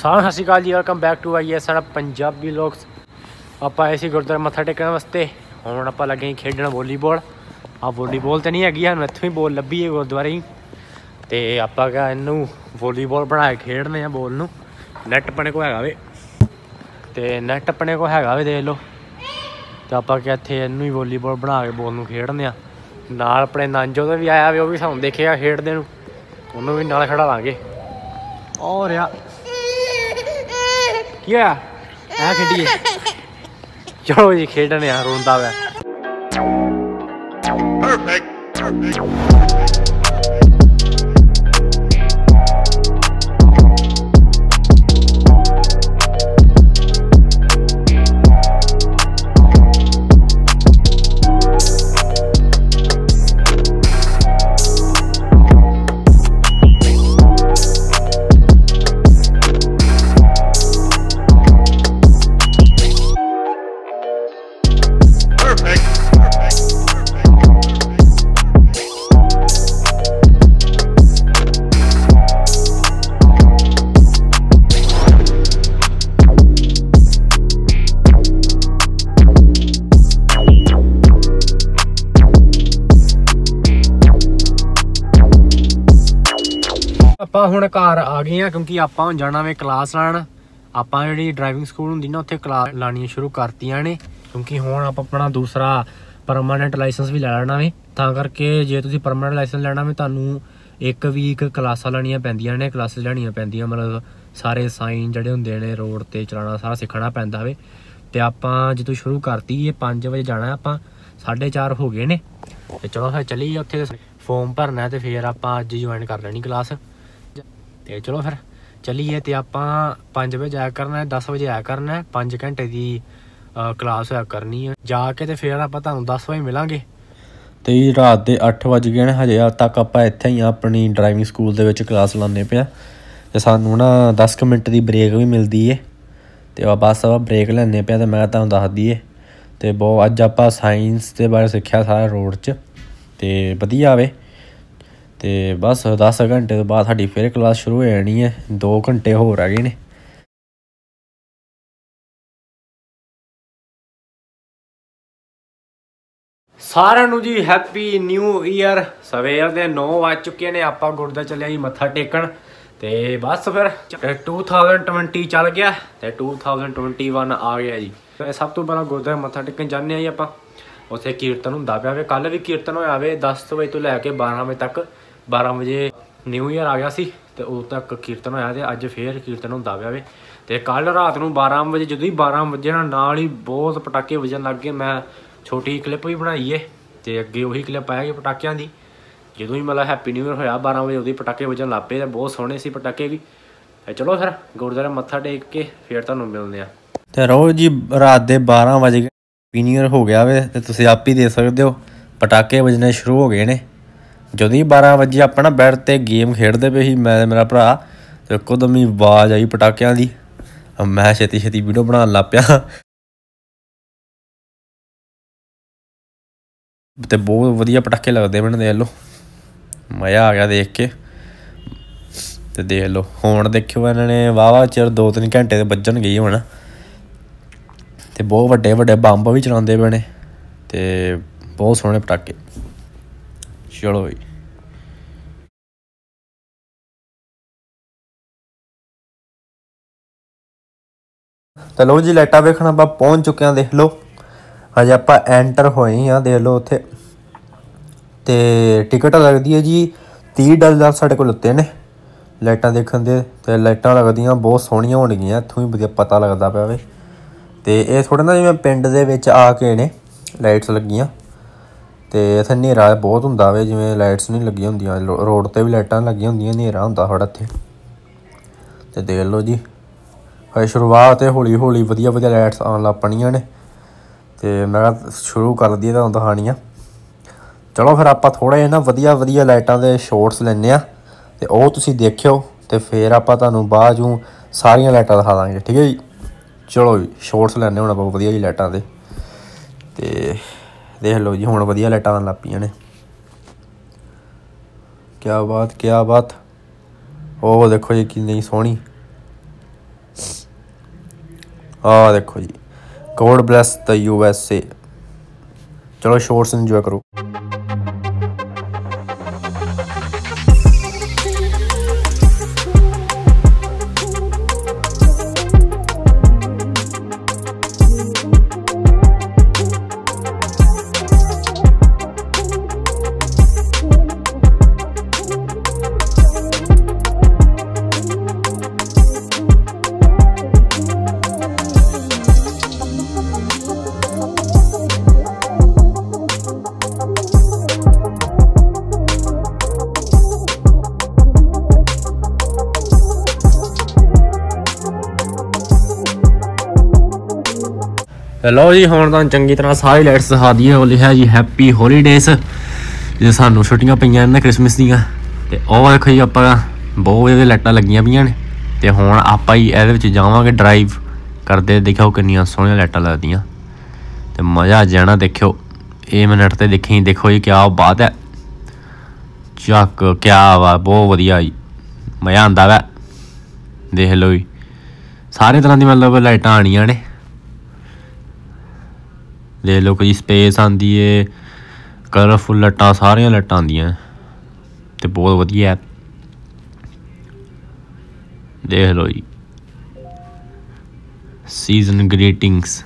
ਸਾਰਾ ਸਤਿ ਸ਼੍ਰੀ ਅਕਾਲ ਜੀ ਵੈਲਕਮ ਬੈਕ ਟੂ ਆਈਐਸ ਸਾਡਾ ਪੰਜਾਬੀ ਲੋਕਸ ਆਪਾਂ ਐਸੀ ਗੁਰਦਾਰ ਮੱਥਾ ਟੇਕਣ ਵਾਸਤੇ ਹੁਣ ਆਪਾਂ ਲੱਗੇ ਹਾਂ ਖੇਡਣ ਵਾਲੀਬਾਲ ਆ ਵਾਲੀਬਾਲ ਤੇ ਨਹੀਂ ਹੈਗੀ ਸਾਨੂੰ ਇੱਥੋਂ ਹੀ ਬੋਲ ਲੱਭੀ ਹੈ ਗੁਰਦੁਆਰੇ ਹੀ ਤੇ ਆਪਾਂ ਕਾ ਇਹਨੂੰ ਵਾਲੀਬਾਲ ਬਣਾ ਕੇ ਖੇਡਨੇ ਆ ਬੋਲ ਨੂੰ ਨੈਟ ਆਪਣੇ ਕੋ ਹੈਗਾ ਵੇ ਤੇ ਨੈਟ ਆਪਣੇ ਕੋ ਹੈਗਾ ਵੇ ਦੇਖ ਲਓ ਤੇ ਆਪਾਂ ਕਿ ਇੱਥੇ ਇਹਨੂੰ ਹੀ ਵਾਲੀਬਾਲ ਬਣਾ ਕੇ ਬੋਲ ਨੂੰ ਖੇਡਨੇ ਆ ਨਾਲ ਆਪਣੇ ਨਾਂਜੋ ਦਾ ਵੀ ਆਇਆ ਵੇ ਉਹ ਵੀ ਸਾਨੂੰ ਦੇਖੇਗਾ ਖੇਡਦੇ ਨੂੰ ਉਹਨੂੰ ਵੀ ਨਾਲ ਖੜਾ ਲਾਂਗੇ ਔਰ ਯਾ ਕੀ ਹੋਇਆ ਆ ਖੇਡੀਏ ਚਲੋ ਜੀ ਖੇਡਣ ਆ ਰੋਂਦਾ ਵੈ ਪਰਫੈਕਟ ਪਰਫੈਕਟ ਆਪਾਂ ਹੁਣ ਘਰ ਆ ਗਏ ਆ ਕਿਉਂਕਿ ਆਪਾਂ ਹੁਣ ਜਾਣਾ ਵੇ ਕਲਾਸ ਲਾਣ ਆਪਾਂ ਜਿਹੜੀ ਡਰਾਈਵਿੰਗ ਸਕੂਲ ਹੁੰਦੀ ਨਾ ਉੱਥੇ ਕਲਾਸ ਲਾਣੀਆਂ ਸ਼ੁਰੂ ਕਰਤੀਆਂ ਨੇ ਕਿਉਂਕਿ ਹੁਣ ਆਪਾਂ ਆਪਣਾ ਦੂਸਰਾ ਪਰਮਨੈਂਟ ਲਾਇਸੈਂਸ ਵੀ ਲੈ ਲੈਣਾ ਵੇ ਤਾਂ ਕਰਕੇ ਜੇ ਤੁਸੀਂ ਪਰਮਨੈਂਟ ਲਾਇਸੈਂਸ ਲੈਣਾ ਵੇ ਤੁਹਾਨੂੰ ਇੱਕ ਵੀਕ ਕਲਾਸਾਂ ਲੈਣੀਆਂ ਪੈਂਦੀਆਂ ਨੇ ਕਲਾਸਾਂ ਲੈਣੀਆਂ ਪੈਂਦੀਆਂ ਮਤਲਬ ਸਾਰੇ ਸਾਈਨ ਜਿਹੜੇ ਹੁੰਦੇ ਨੇ ਰੋਡ ਤੇ ਚਲਾਣਾ ਸਾਰਾ ਸਿੱਖਣਾ ਪੈਂਦਾ ਵੇ ਤੇ ਆਪਾਂ ਤੁਸੀਂ ਸ਼ੁਰੂ ਕਰਤੀ ਇਹ 5 ਵਜੇ ਜਾਣਾ ਆਪਾਂ 4:30 ਹੋ ਗਏ ਨੇ ਤੇ ਚਲੋ ਫਿਰ ਚਲੀਏ ਉੱਥੇ ਫਾਰਮ ਭਰਨਾ ਤੇ ਫਿਰ ਆਪਾਂ ਅੱਜ ਜੁਆਇਨ ਕਰ ਲੈਣੀ ਕਲਾਸ ਤੇ ਚਲੋ ਫਿਰ ਚੱਲੀਏ ਤੇ ਆਪਾਂ 5 ਵਜੇ ਆਇਆ ਕਰਨਾ ਹੈ 10 ਵਜੇ ਆਇਆ ਕਰਨਾ ਹੈ 5 ਘੰਟੇ ਦੀ ਕਲਾਸ ਹੋਇਆ ਕਰਨੀ ਹੈ ਜਾ ਕੇ ਤੇ ਫਿਰ ਆਪਾਂ ਤੁਹਾਨੂੰ 10 ਵਜੇ ਮਿਲਾਂਗੇ ਤੇ ਰਾਤ ਦੇ 8 ਵਜ ਗਏ ਨੇ ਹਜੇ ਤੱਕ ਆਪਾਂ ਇੱਥੇ ਹੀ ਆਪਣੀ ਡਰਾਈਵਿੰਗ ਸਕੂਲ ਦੇ ਵਿੱਚ ਕਲਾਸ ਲਾਉਂਦੇ ਪਿਆ ਤੇ ਸਾਨੂੰ ਨਾ 10 ਮਿੰਟ ਦੀ ਬ੍ਰੇਕ ਵੀ ਮਿਲਦੀ ਏ ਤੇ ਆ ਬਸ ਆ ਬ੍ਰੇਕ ਲੈਣੇ ਪਿਆ ਤੇ ਮੈਂ ਤੁਹਾਨੂੰ ਦੱਸ ਦਈਏ ਤੇ ਬਹੁਤ ਅੱਜ ਆਪਾਂ ਸਾਇੰਸ ਦੇ ਬਾਰੇ ਸਿੱਖਿਆ ਸਾਰਾ ਰੋਡ 'ਚ ਤੇ ਵਧੀਆ ਆਵੇ ਤੇ ਬਸ 10 ਘੰਟੇ ਤੋਂ ਬਾਅਦ ਸਾਡੀ ਫਿਰ ਕਲਾਸ ਸ਼ੁਰੂ ਹੋ ਜਾਣੀ ਹੈ 2 ਘੰਟੇ ਹੋਰ ਆ ਗਏ ਨੇ ਸਾਰਿਆਂ ਨੂੰ ਜੀ ਹੈਪੀ ਨਿਊ ਈਅਰ ਸਵੇਰ ਦੇ 9 ਵਜ ਚੁੱਕੇ ਨੇ ਆਪਾਂ ਗੁਰਦਾ ਚੱਲਿਆ ਜੀ ਮੱਥਾ ਟੇਕਣ ਤੇ ਬਸ ਫਿਰ 2020 ਚੱਲ ਗਿਆ ਤੇ 2021 ਆ ਗਿਆ ਜੀ ਸਭ ਤੋਂ ਪਹਿਲਾਂ ਗੁਰਦਾ ਮੱਥਾ ਟੇਕਣ ਜਾਂਦੇ ਆ ਜੀ ਆਪਾਂ ਉੱਥੇ ਕੀਰਤਨ ਹੁੰਦਾ ਪਿਆ ਵੇ ਕੱਲ ਵੀ ਕੀਰਤਨ ਹੋਇਆ ਵੇ 10 ਵਜੇ ਤੋਂ ਲੈ ਕੇ 12 ਵਜੇ ਤੱਕ 12 ਵਜੇ ਨਿਊ ਇਅਰ ਆ ਗਿਆ ਸੀ ਤੇ ਉਦੋਂ ਤੱਕ ਕੀਰਤਨ ਹੋਇਆ ਤੇ ਅੱਜ ਫੇਰ ਕੀਰਤਨ ਹੁੰਦਾ ਪਿਆ ਵੇ ਤੇ ਕੱਲ ਰਾਤ ਨੂੰ 12 ਵਜੇ ਜਦੋਂ ਹੀ 12 ਵਜੇ ਨਾਲ ਹੀ ਬਹੁਤ ਪਟਾਕੇ ਵਜਣ ਲੱਗ ਗਏ ਮੈਂ ਛੋਟੀ ਕਲਿੱਪ ਵੀ ਬਣਾਈ ਏ ਤੇ ਅੱਗੇ ਉਹੀ ਕਲਿੱਪ ਆਇਆ ਕਿ ਪਟਾਕਿਆਂ ਦੀ ਜਦੋਂ ਹੀ ਮਤਲਬ ਹੈਪੀ ਨਿਊ ਇਅਰ ਹੋਇਆ 12 ਵਜੇ ਉਹਦੇ ਪਟਾਕੇ ਵਜਣ ਲੱਗ ਪਏ ਤੇ ਬਹੁਤ ਸੋਹਣੇ ਸੀ ਪਟਾਕੇ ਵੀ ਤੇ ਚਲੋ ਫਿਰ ਗੁਰਦੁਆਰੇ ਮੱਥਾ ਟੇਕ ਕੇ ਫੇਰ ਤੁਹਾਨੂੰ ਮਿਲਦੇ ਆ ਤੇ ਰੋਜ਼ ਜੀ ਰਾਤ ਦੇ 12 ਵਜੇ ਹੈਪੀ ਨਿਊ ਹੋ ਗਿਆ ਵੇ ਤੇ ਤੁਸੀਂ ਆਪ ਹੀ ਦੇ ਸਕਦੇ ਹੋ ਪਟਾਕੇ ਵਜਨੇ ਸ਼ੁਰੂ ਹੋ ਗਏ ਨੇ ਜਦੋਂ ਹੀ 12 ਵਜੇ ਆਪਾਂ ਨਾ ਬੈੱਡ ਤੇ ਗੇਮ ਖੇਡਦੇ ਪਈ ਮੈਂ ਤੇ ਮੇਰਾ ਭਰਾ ਤੇ ਇੱਕਦਮ ਹੀ ਆਵਾਜ਼ ਆਈ ਪਟਾਕਿਆਂ ਦੀ ਮੈਂ ਛੇਤੀ ਛੇਤੀ ਵੀਡੀਓ ਬਣਾਉਣ ਲੱਗ ਪਿਆ ਤੇ ਬਹੁਤ ਵਧੀਆ ਪਟਾਕੇ ਲੱਗਦੇ ਬਣਦੇ ਦੇਖ ਲੋ ਮਜ਼ਾ ਆ ਗਿਆ ਦੇਖ ਕੇ ਤੇ ਦੇਖ ਲੋ ਹੁਣ ਦੇਖਿਓ ਇਹਨਾਂ ਨੇ ਵਾਵਾ ਚਿਰ 2-3 ਘੰਟੇ ਦੇ ਵੱਜਣ ਗਈ ਹੁਣ ਤੇ ਬਹੁਤ ਵੱਡੇ ਵੱਡੇ ਬੰਬ ਵੀ ਚਲਾਉਂਦੇ ਬਣੇ ਤੇ ਬਹੁਤ ਸੋਹਣੇ ਪਟਾਕੇ ਚਲੋ ਜੀ ਤਾਂ ਲੋ ਜੀ ਲਾਈਟਾਂ ਵੇਖਣ ਆਪਾਂ ਪਹੁੰਚ ਚੁੱਕੇ ਆ ਦੇਖ ਲਓ ਅਜੇ ਆਪਾਂ ਐਂਟਰ ਹੋਏ ਆ ਦੇਖ ਲਓ ਉੱਥੇ ਤੇ ਟਿਕਟ ਲੱਗਦੀ ਹੈ ਜੀ 30 ਡਾਲਰ ਸਾਡੇ ਕੋਲ ਉੱਤੇ ਨੇ ਲਾਈਟਾਂ ਦੇਖਣ ਦੇ ਤੇ ਲਾਈਟਾਂ ਲੱਗਦੀਆਂ ਬਹੁਤ ਸੋਹਣੀਆਂ ਹੋਣਗੀਆਂ ਇੱਥੋਂ ਹੀ ਵਧੀਆ ਪਤਾ ਲੱਗਦਾ ਪਿਆ ਵੇ ਤੇ ਇਹ ਥੋੜਾ ਨਾ ਜਿਵੇਂ ਪਿੰਡ ਦੇ ਵਿੱਚ ਆ ਕੇ ਨੇ ਲਾਈਟਸ ਲੱਗੀਆਂ ਤੇ ਇੱਥੇ ਹਨੇਰਾ ਬਹੁਤ ਹੁੰਦਾ ਵੇ ਜਿਵੇਂ ਲਾਈਟਸ ਨਹੀਂ ਲੱਗੀਆਂ ਹੁੰਦੀਆਂ ਰੋਡ ਤੇ ਵੀ ਲਾਈਟਾਂ ਲੱਗੀਆਂ ਹੁੰਦੀਆਂ ਹਨੇਰਾ ਹੁੰਦਾ ਥੋੜਾ ਇੱਥੇ ਤੇ ਦੇਖ ਲਓ ਜੀ ਹਏ ਸ਼ੁਰੂਆਤ ਹੈ ਹੌਲੀ ਹੌਲੀ ਵਧੀਆ ਵਧੀਆ ਲਾਈਟਸ ਆਉਣ ਲੱਗ ਪਣੀਆਂ ਨੇ ਤੇ ਮੈਂ ਸ਼ੁਰੂ ਕਰ ਦਈਏ ਤਾਂ ਕਹਾਣੀਆਂ ਚਲੋ ਫਿਰ ਆਪਾਂ ਥੋੜਾ ਜਿਹਾ ਨਾ ਵਧੀਆ ਵਧੀਆ ਲਾਈਟਾਂ ਦੇ ਸ਼ਾਰਟਸ ਲੈਣੇ ਆ ਤੇ ਉਹ ਤੁਸੀਂ ਦੇਖਿਓ ਤੇ ਫਿਰ ਆਪਾਂ ਤੁਹਾਨੂੰ ਬਾਅਦ ਜੂ ਸਾਰੀਆਂ ਲਾਈਟਾਂ ਦਿਖਾ ਦਾਂਗੇ ਠੀਕ ਹੈ ਜੀ ਚਲੋ ਜੀ ਸ਼ਾਰਟਸ ਲੈਣੇ ਹੁਣ ਆਪਾਂ ਵਧੀਆ ਜੀ ਲਾਈਟਾਂ ਦੇ ਤੇ ਦੇਖ ਲਓ ਜੀ ਹੁਣ ਵਧੀਆ ਲਾਈਟਾਂ ਆਣ ਲੱਪੀਆਂ ਨੇ ਕੀ ਬਾਤ ਕੀ ਬਾਤ ਉਹ ਦੇਖੋ ਜੀ ਕਿੰਨੀ ਸੋਹਣੀ ਆ ਦੇਖੋ ਜੀ ਗੋਡ ਬlesਸ ਦਾ ਯੂ ਐਸ ਏ ਚਲੋ ਸ਼ੋਰਟਸ ਇੰਜੋਏ ਕਰੋ ਲਓ ਜੀ ਹੁਣ ਤਾਂ ਚੰਗੀ ਤਰ੍ਹਾਂ ਸਾਰੇ ਲਾਈਟਸ ਦਿਖਾ ਦਈਏ ਉਹ ਲਿਖਿਆ ਜੀ ਹੈਪੀ ਹੌਲੀਡੇਸ ਜੇ ਸਾਨੂੰ ਛੁੱਟੀਆਂ ਪਈਆਂ ਨੇ ਕ੍ਰਿਸਮਸ ਦੀਆਂ ਤੇ ਉਹ ਵੇਖੋ ਜੀ ਆਪਾਂ ਬਹੁਤ ਇਹਦੇ ਲਾਈਟਾਂ ਲੱਗੀਆਂ ਪਈਆਂ ਨੇ ਤੇ ਹੁਣ ਆਪਾਂ ਹੀ ਇਹਦੇ ਵਿੱਚ ਜਾਵਾਂਗੇ ਡਰਾਈਵ ਕਰਦੇ ਦੇਖੋ ਕਿੰਨੀਆਂ ਸੋਹਣੀਆਂ ਲਾਈਟਾਂ ਲੱਗਦੀਆਂ ਤੇ ਮਜ਼ਾ ਆ ਜਾਣਾ ਦੇਖਿਓ ਇਹ ਮਿੰਟ ਤੇ ਦੇਖੀ ਦੇਖੋ ਜੀ ਕੀ ਬਾਤ ਹੈ ਚੱਕ ਕੀ ਵਾ ਬਹੁਤ ਵਧੀਆ ਜੀ ਮਜ਼ਾ ਆਂਦਾ ਵਾ ਦੇਖ ਲਓ ਜੀ ਸਾਰੇ ਤਰ੍ਹਾਂ ਦੀ ਮਤਲਬ ਲਾਈਟਾਂ ਆਣੀਆਂ ਨੇ ਦੇਖ ਲਓ ਕੋਈ ਸਪੇਸ ਆਂਦੀ ਏ ਕਲਰਫੁਲ ਲੱਟਾਂ ਸਾਰੀਆਂ ਲੱਟਾਂ ਆਂਦੀਆਂ ਤੇ ਬਹੁਤ ਵਧੀਆ ਦੇਖ ਲਓ ਜੀ ਸੀਜ਼ਨ ਗ੍ਰੀਟਿੰਗਸ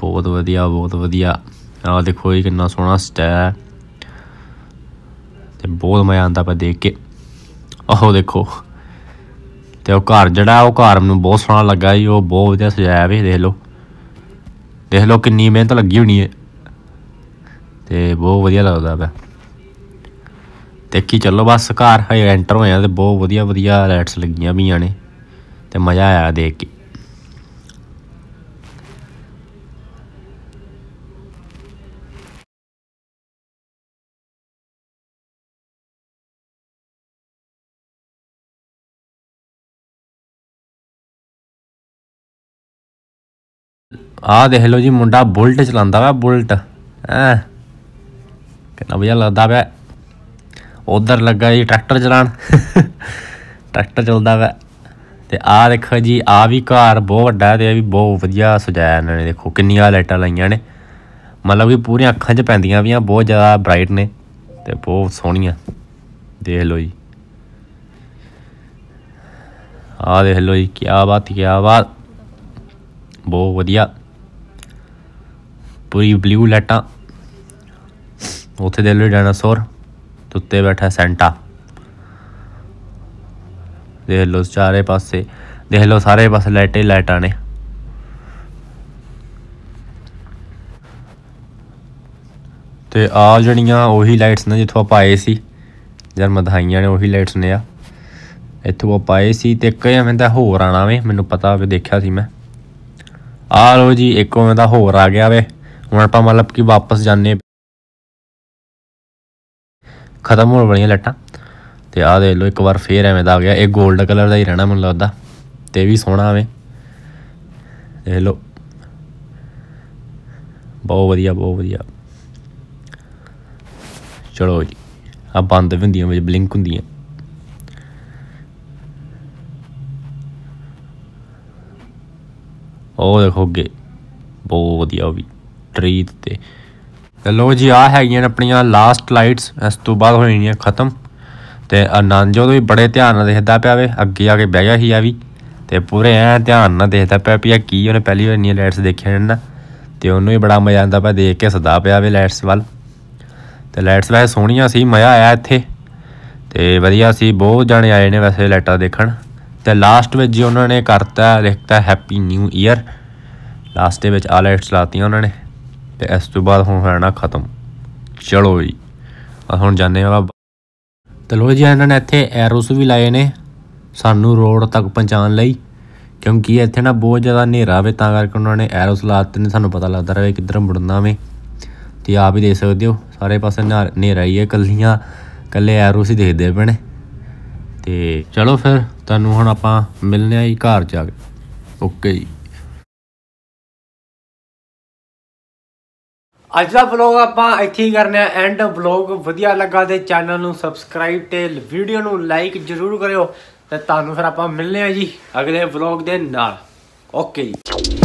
ਬਹੁਤ ਵਧੀਆ ਬਹੁਤ ਵਧੀਆ ਆ ਦੇਖੋ ਇਹ ਕਿੰਨਾ ਸੋਹਣਾ ਸਟੈ ਤੇ ਬਹੁਤ ਮਜ਼ਾ ਆਂਦਾ ਪਾ ਦੇਖ ਕੇ ਆਹ ਦੇਖੋ ਤੇ ਉਹ ਘਰ ਜਿਹੜਾ ਉਹ ਘਰ ਮੈਨੂੰ ਬਹੁਤ ਸੋਹਣਾ ਲੱਗਾ ਜੀ ਉਹ ਬਹੁਤ ਵਧੀਆ ਸਜਾਇਆ ਵੇ ਦੇਖ ਲਓ ਦੇਖ ਲਓ ਕਿੰਨੀ ਮਿਹਨਤ ਲੱਗੀ ਹੋਣੀ ਹੈ ਤੇ ਬਹੁਤ ਵਧੀਆ ਲੱਗਦਾ ਪਿਆ ਦੇਖੀ ਚੱਲੋ ਬਸ ਘਰ ਹਜੇ ਐਂਟਰ ਹੋਇਆ ਤੇ ਬਹੁਤ ਵਧੀਆ ਵਧੀਆ ਲਾਈਟਸ ਲੱਗੀਆਂ ਵੀਆਂ ਨੇ ਤੇ ਮਜ਼ਾ ਆਇਆ ਦੇਖ ਕੇ ਆਹ ਦੇਖ ਲਓ ਜੀ ਮੁੰਡਾ ਬੁਲਟ ਚਲਾਉਂਦਾ ਵਾ ਬੁਲਟ ਐ ਕਿੰਨਾ ਵਧੀਆ ਲੱਗਦਾ ਵਾ ਉਧਰ ਲੱਗਾ ਜੀ ਟਰੈਕਟਰ ਚਲਾਣ ਟਰੈਕਟਰ ਚਲਦਾ ਵਾ ਤੇ ਆਹ ਦੇਖੋ ਜੀ ਆ ਵੀ ਘਰ ਬਹੁਤ ਵੱਡਾ ਤੇ ਇਹ ਵੀ ਬਹੁਤ ਵਧੀਆ ਸਜਾਇਆ ਇਹਨਾਂ ਨੇ ਦੇਖੋ ਕਿੰਨੀਆਂ ਲਾਈਟਾਂ ਲਾਈਆਂ ਨੇ ਮਤਲਬ ਕਿ ਪੂਰੀਆਂ ਅੱਖਾਂ 'ਚ ਪੈਂਦੀਆਂ ਵੀਆਂ ਬਹੁਤ ਜ਼ਿਆਦਾ ਬ੍ਰਾਈਟ ਨੇ ਤੇ ਬਹੁਤ ਸੋਹਣੀਆਂ ਦੇਖ ਲਓ ਜੀ ਆ ਦੇਖ ਲਓ ਜੀ ਕੀ ਬਾਤ ਕੀ ਬਾਤ ਬਹੁਤ ਵਧੀਆ ਪੂਰੀ ਬਲੂ ਲਟਾ ਉੱਥੇ ਦੇ ਲੋ ਡਾਇਨਾਸੌਰ ਤੁੱਤੇ ਉੱਤੇ ਬੈਠਾ ਸੈਂਟਾ ਦੇਖ ਲੋ ਚਾਰੇ ਪਾਸੇ ਦੇਖ ਲੋ ਸਾਰੇ ਪਾਸੇ ਲਾਈਟੇ ਲਾਈਟਾਂ ਨੇ ਤੇ ਆ ਜਿਹੜੀਆਂ ਉਹੀ ਲਾਈਟਸ ਨੇ ਜਿੱਥੋਂ ਆਪਾਂ ਆਏ ਸੀ ਜਰ ਮਧਾਈਆਂ ਨੇ ਉਹੀ ਲਾਈਟਸ ਨੇ ਆ ਇੱਥੋਂ ਆਪਾਂ ਆਏ ਸੀ ਤੇ ਇੱਕ ਐਵੇਂ ਦਾ ਹੋਰ ਆਣਾ ਵੇ ਮੈਨੂੰ ਪਤਾ ਵੇ ਦੇਖਿਆ ਸੀ ਮੈਂ ਆ ਲੋ ਜੀ ਇੱਕ ਉਵੇਂ ਦਾ ਹੋਰ ਆ ਗਿਆ ਵੇ ਹੁਣ ਆਪਾਂ ਮਤਲਬ ਕਿ ਵਾਪਸ ਜਾਣੇ ਖਤਮ ਹੋਣ ਵਾਲੀਆਂ ਲੱਟਾਂ ਤੇ ਆ ਦੇ ਲੋ ਇੱਕ ਵਾਰ ਫੇਰ ਐਵੇਂ ਦਾ ਆ ਗਿਆ ਇਹ 골ਡ ਕਲਰ ਦਾ ਹੀ ਰਹਿਣਾ ਮੈਨੂੰ ਲੱਗਦਾ ਤੇ ਵੀ ਸੋਹਣਾ ਆਵੇ ਦੇਖ ਲੋ ਬਹੁਤ ਵਧੀਆ ਬਹੁਤ ਵਧੀਆ ਚਲੋ ਜੀ ਆ ਬੰਦ ਹੁੰਦੀਆਂ ਵਿੱਚ ਬਲਿੰਕ ਹੁੰਦੀਆਂ ਉਹ ਦੇਖੋ ਅੱਗੇ ਬਹੁਤ ਵਧੀਆ ਉਹ ਵੀ ਟਰੀ ਤੇ ਤੇ ਲੋ ਜੀ ਆ ਹੈਗੀਆਂ ਨੇ ਆਪਣੀਆਂ ਲਾਸਟ ਲਾਈਟਸ ਇਸ ਤੋਂ ਬਾਅਦ ਹੋਣੀਆਂ ਖਤਮ ਤੇ ਆਨੰਦ ਜੋ ਵੀ ਬੜੇ ਧਿਆਨ ਨਾਲ ਦੇਖਦਾ ਪਿਆ ਵੇ ਅੱਗੇ ਆ ਕੇ ਬਹਿ ਗਿਆ ਸੀ ਆ ਵੀ ਤੇ ਪੂਰੇ ਐ ਧਿਆਨ ਨਾਲ ਦੇਖਦਾ ਪਿਆ ਪਿਆ ਕੀ ਉਹਨੇ ਪਹਿਲੀ ਵਾਰ ਇੰਨੀਆਂ ਲਾਈਟਸ ਦੇਖੀਆਂ ਨੇ ਨਾ ਤੇ ਉਹਨੂੰ ਹੀ ਬੜਾ ਮਜ਼ਾ ਆਉਂਦਾ ਪਿਆ ਦੇਖ ਕੇ ਸਦਾ ਪਿਆ ਵੇ ਲਾਈਟਸ ਵੱਲ ਤੇ ਲਾਈਟਸ ਵੈਸੇ ਸੋਹਣੀਆਂ ਸੀ ਮਜ਼ਾ ਆਇਆ ਇੱਥੇ ਤੇ ਵਧੀਆ ਸੀ ਬਹੁਤ ਜਾਣੇ ਆਏ ਨੇ ਵੈਸੇ ਲਾਈਟਾਂ ਦੇਖਣ ਤੇ ਲਾਸਟ ਵਿੱਚ ਜੀ ਉਹਨਾਂ ਨੇ ਕਰਤਾ ਲਿਖਤਾ ਹੈਪੀ ਨਿਊ ਈਅਰ ਲਾਸਟ ਦੇ ਵਿੱਚ ਆ ਲਾਈਟਸ ਲਾਤੀਆਂ ਉਹਨਾਂ ਨੇ ਤੇ ਇਸ ਤੋਂ ਬਾਅਦ ਹੁਣ ਹੋਣਾ ਖਤਮ ਚਲੋ ਜੀ ਹੁਣ ਜਾਣੇ ਆ ਤੇ ਲੋ ਜੀ ਇਹਨਾਂ ਨੇ ਇੱਥੇ ਐਰੋਸ ਵੀ ਲਾਏ ਨੇ ਸਾਨੂੰ ਰੋਡ ਤੱਕ ਪਹੁੰਚਾਉਣ ਲਈ ਕਿਉਂਕਿ ਇੱਥੇ ਨਾ ਬਹੁਤ ਜ਼ਿਆਦਾ ਹਨੇਰਾ ਵੇ ਤਾਂ ਕਰਕੇ ਉਹਨਾਂ ਨੇ ਐਰੋਸ ਲਾਤੇ ਨੇ ਸਾਨੂੰ ਪਤਾ ਲੱਗਦਾ ਰਹੇ ਕਿੱਧਰ ਮੁੜਨਾ ਵੇ ਤੇ ਆਪ ਹੀ ਦੇਖ ਸਕਦੇ ਹੋ ਸਾਰੇ ਪਾਸੇ ਹਨੇਰਾ ਹੀ ਹੈ ਕੱਲੀਆਂ ਕੱਲੇ ਐਰੋਸ ਹੀ ਦੇਖਦੇ ਪਏ ਨੇ ਤੇ ਚਲੋ ਫਿਰ ਤੁਹਾਨੂੰ ਹੁਣ ਆਪਾਂ ਮਿਲਨੇ ਆਈ ਘਰ ਜਾ ਕੇ ਓਕੇ ਜੀ ਅੱਜ ਦਾ ਵਲੌਗ ਆਪਾਂ ਇੱਥੇ ਹੀ ਕਰਨਾ ਐਂਡ ਵਲੌਗ ਵਧੀਆ ਲੱਗਾ ਤੇ ਚੈਨਲ ਨੂੰ ਸਬਸਕ੍ਰਾਈਬ ਤੇ ਵੀਡੀਓ ਨੂੰ ਲਾਈਕ ਜਰੂਰ ਕਰਿਓ ਤੇ ਤੁਹਾਨੂੰ ਫਿਰ ਆਪਾਂ ਮਿਲਨੇ ਆ ਜੀ ਅਗਲੇ ਵਲੌਗ ਦੇ ਨਾਲ ਓਕੇ ਜੀ